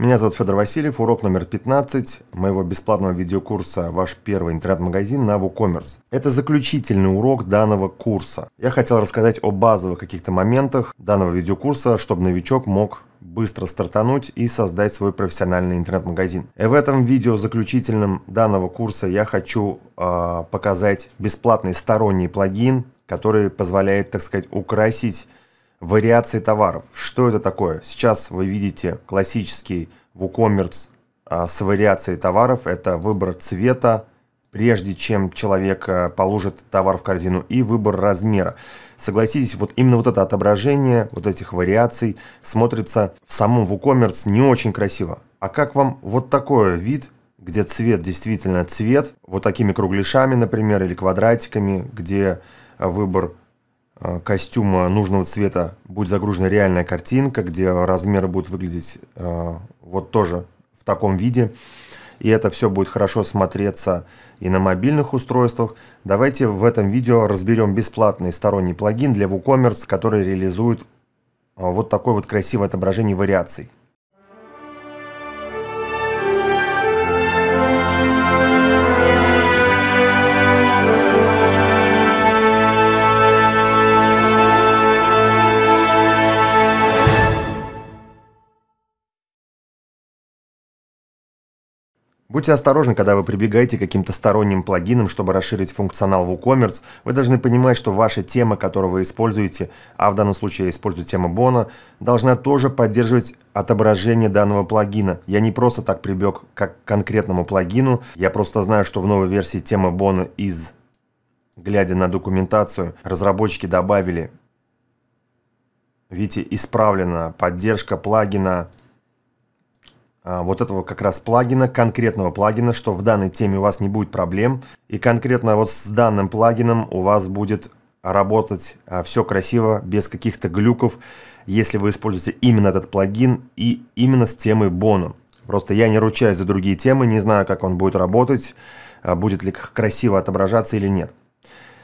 Меня зовут Федор Васильев, урок номер 15 моего бесплатного видеокурса «Ваш первый интернет-магазин» на WooCommerce. Это заключительный урок данного курса. Я хотел рассказать о базовых каких-то моментах данного видеокурса, чтобы новичок мог быстро стартануть и создать свой профессиональный интернет-магазин. И в этом видео заключительном данного курса я хочу э, показать бесплатный сторонний плагин, который позволяет, так сказать, украсить вариации товаров. Что это такое? Сейчас вы видите классический WooCommerce а, с вариацией товаров. Это выбор цвета, прежде чем человек а, положит товар в корзину, и выбор размера. Согласитесь, вот именно вот это отображение, вот этих вариаций смотрится в самом WooCommerce не очень красиво. А как вам вот такой вид, где цвет действительно цвет, вот такими кругляшами, например, или квадратиками, где а, выбор Э, костюма нужного цвета будет загружена реальная картинка, где размеры будут выглядеть э, вот тоже в таком виде. И это все будет хорошо смотреться и на мобильных устройствах. Давайте в этом видео разберем бесплатный сторонний плагин для WooCommerce, который реализует э, вот такое вот красивое отображение вариаций. Будьте осторожны, когда вы прибегаете к каким-то сторонним плагинам, чтобы расширить функционал WooCommerce. Вы должны понимать, что ваша тема, которую вы используете, а в данном случае я использую тему Бона, должна тоже поддерживать отображение данного плагина. Я не просто так прибег к конкретному плагину, я просто знаю, что в новой версии темы Бона из... Глядя на документацию, разработчики добавили, видите, исправлена поддержка плагина а, вот этого как раз плагина, конкретного плагина, что в данной теме у вас не будет проблем, и конкретно вот с данным плагином у вас будет работать а, все красиво, без каких-то глюков, если вы используете именно этот плагин и именно с темой Бону. Просто я не ручаюсь за другие темы, не знаю, как он будет работать, а, будет ли красиво отображаться или нет.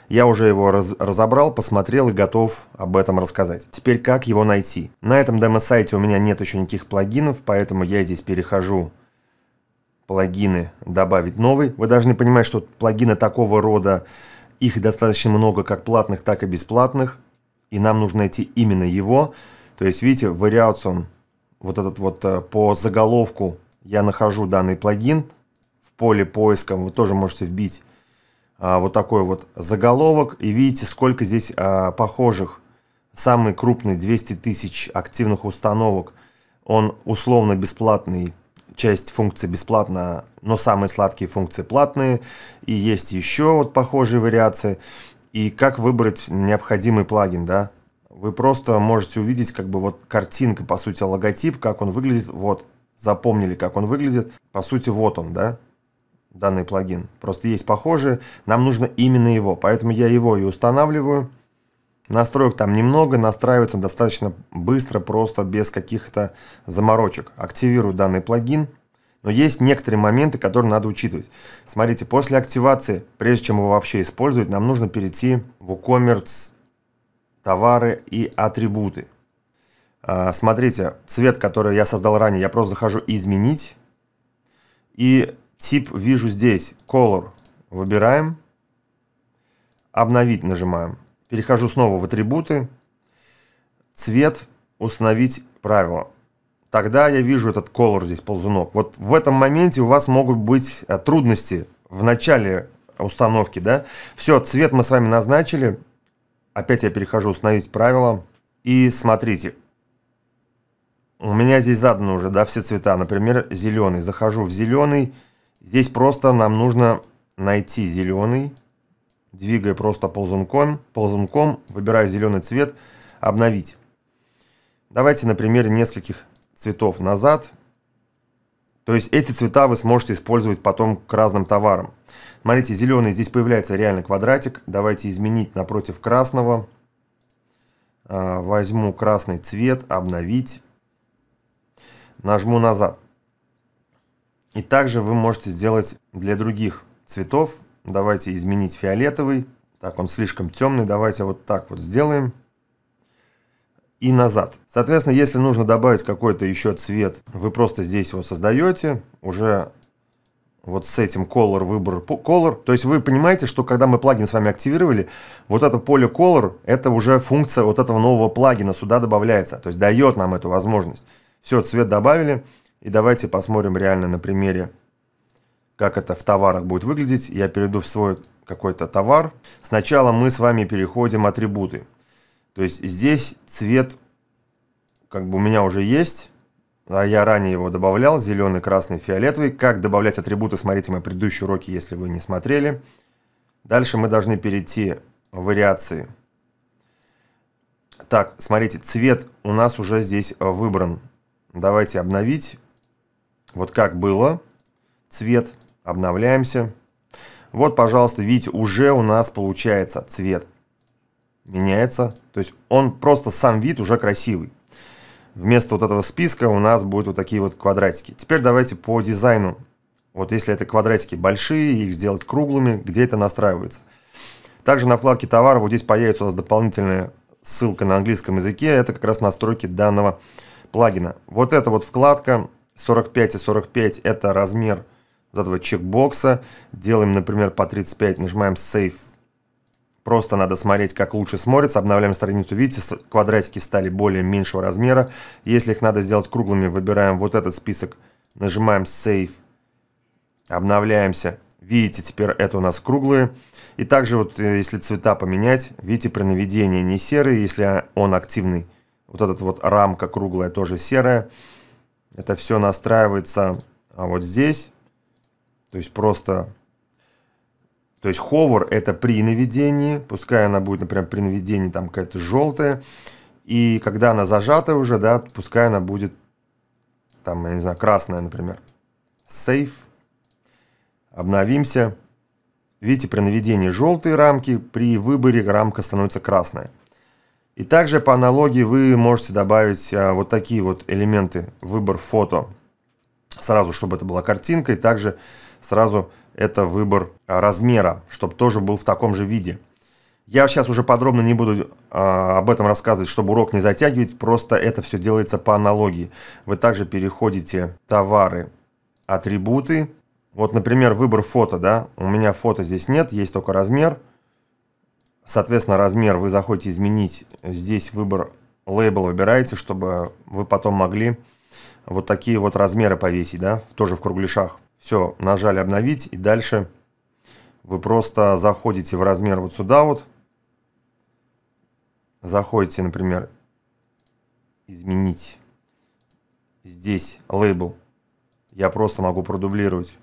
Я уже его раз разобрал, посмотрел и готов об этом рассказать. Теперь как его найти? На этом демо-сайте у меня нет еще никаких плагинов, поэтому я здесь перехожу плагины добавить новый. Вы должны понимать, что плагины такого рода, их достаточно много, как платных, так и бесплатных. И нам нужно найти именно его. То есть, видите, Variation, вот этот вот э, по заголовку я нахожу данный плагин в поле поиска, вы тоже можете вбить а, вот такой вот заголовок. И видите, сколько здесь а, похожих. Самый крупный 200 тысяч активных установок. Он условно бесплатный. Часть функций бесплатна, но самые сладкие функции платные. И есть еще вот похожие вариации. И как выбрать необходимый плагин, да? Вы просто можете увидеть как бы вот картинка, по сути, логотип, как он выглядит. Вот, запомнили, как он выглядит. По сути, вот он, да? данный плагин. Просто есть похожие, нам нужно именно его, поэтому я его и устанавливаю. Настроек там немного, настраивается он достаточно быстро, просто без каких-то заморочек. Активирую данный плагин, но есть некоторые моменты, которые надо учитывать. Смотрите, после активации, прежде чем его вообще использовать, нам нужно перейти в WooCommerce товары и атрибуты. А, смотрите, цвет, который я создал ранее, я просто захожу «Изменить». И Тип вижу здесь, color. Выбираем. Обновить нажимаем. Перехожу снова в атрибуты. Цвет установить правило. Тогда я вижу этот color здесь, ползунок. Вот в этом моменте у вас могут быть э, трудности в начале установки, да. Все, цвет мы с вами назначили. Опять я перехожу установить правило. И смотрите, у меня здесь заданы уже, да, все цвета. Например, зеленый. Захожу в зеленый. Здесь просто нам нужно найти зеленый, двигая просто ползунком, ползунком выбирая зеленый цвет, обновить. Давайте на примере нескольких цветов назад. То есть эти цвета вы сможете использовать потом к разным товарам. Смотрите, зеленый, здесь появляется реально квадратик. Давайте изменить напротив красного. А, возьму красный цвет, обновить. Нажму назад. И также вы можете сделать для других цветов. Давайте изменить фиолетовый. Так, он слишком темный. Давайте вот так вот сделаем. И назад. Соответственно, если нужно добавить какой-то еще цвет, вы просто здесь его создаете. Уже вот с этим color, выбор color. То есть вы понимаете, что когда мы плагин с вами активировали, вот это поле color, это уже функция вот этого нового плагина сюда добавляется. То есть дает нам эту возможность. Все, цвет добавили. И давайте посмотрим реально на примере, как это в товарах будет выглядеть. Я перейду в свой какой-то товар. Сначала мы с вами переходим атрибуты. То есть здесь цвет как бы у меня уже есть. А я ранее его добавлял, зеленый, красный, фиолетовый. Как добавлять атрибуты, смотрите мои предыдущие уроки, если вы не смотрели. Дальше мы должны перейти в вариации. Так, смотрите, цвет у нас уже здесь э, выбран. Давайте обновить. Вот как было. Цвет. Обновляемся. Вот, пожалуйста, видите, уже у нас получается цвет. Меняется. То есть он просто сам вид уже красивый. Вместо вот этого списка у нас будут вот такие вот квадратики. Теперь давайте по дизайну. Вот если это квадратики большие, их сделать круглыми, где это настраивается. Также на вкладке товара вот здесь появится у нас дополнительная ссылка на английском языке. Это как раз настройки данного плагина. Вот эта вот вкладка 45 и 45 это размер вот этого чекбокса. Делаем, например, по 35, нажимаем Save. Просто надо смотреть, как лучше смотрится. Обновляем страницу. Видите, квадратики стали более меньшего размера. Если их надо сделать круглыми, выбираем вот этот список. Нажимаем Save. Обновляемся. Видите, теперь это у нас круглые. И также вот э, если цвета поменять, видите, при наведении не серый, если а, он активный. Вот этот вот рамка круглая тоже серая. Это все настраивается а вот здесь. То есть просто... То есть ховер это при наведении. Пускай она будет, например, при наведении там какая-то желтая. И когда она зажата уже, да, пускай она будет там, я не знаю, красная, например. Сейф. Обновимся. Видите, при наведении желтые рамки, при выборе рамка становится красная. И также по аналогии вы можете добавить а, вот такие вот элементы, выбор фото, сразу, чтобы это была картинка, и также сразу это выбор а, размера, чтобы тоже был в таком же виде. Я сейчас уже подробно не буду а, об этом рассказывать, чтобы урок не затягивать, просто это все делается по аналогии. Вы также переходите товары, атрибуты. Вот, например, выбор фото, да, у меня фото здесь нет, есть только размер. Соответственно, размер вы захотите изменить. Здесь выбор лейбл выбираете, чтобы вы потом могли вот такие вот размеры повесить, да, тоже в кругляшах. Все, нажали обновить и дальше вы просто заходите в размер вот сюда вот. Заходите, например, изменить здесь лейбл. Я просто могу продублировать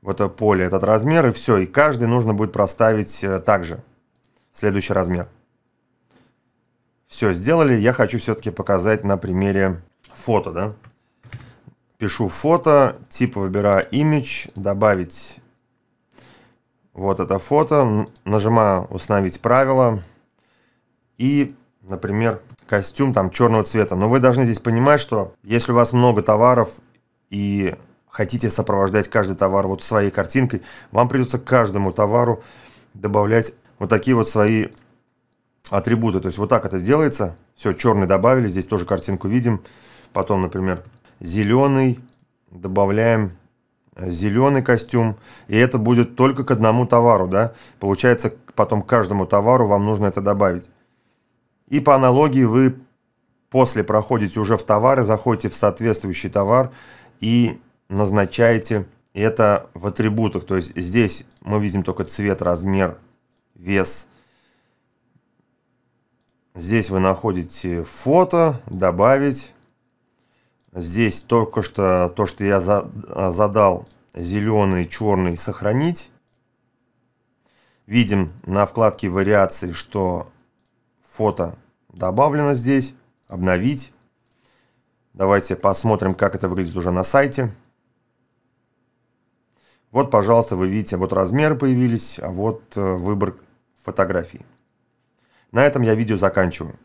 в это поле этот размер и все. И каждый нужно будет проставить э, также следующий размер. Все сделали, я хочу все-таки показать на примере фото, да. Пишу фото, тип выбираю image, добавить вот это фото, нажимаю установить правила и, например, костюм там черного цвета. Но вы должны здесь понимать, что если у вас много товаров и хотите сопровождать каждый товар вот своей картинкой, вам придется каждому товару добавлять вот такие вот свои атрибуты. То есть вот так это делается. Все, черный добавили, здесь тоже картинку видим. Потом, например, зеленый, добавляем э, зеленый костюм. И это будет только к одному товару, да. Получается, потом к каждому товару вам нужно это добавить. И по аналогии вы после проходите уже в товары, заходите в соответствующий товар и назначаете это в атрибутах. То есть здесь мы видим только цвет, размер вес. Здесь вы находите фото, добавить. Здесь только что то, что я а, задал, зеленый, черный, сохранить. Видим на вкладке вариации, что фото добавлено здесь, обновить. Давайте посмотрим, как это выглядит уже на сайте. Вот, пожалуйста, вы видите, а вот размеры появились, а вот э, выбор фотографии. На этом я видео заканчиваю.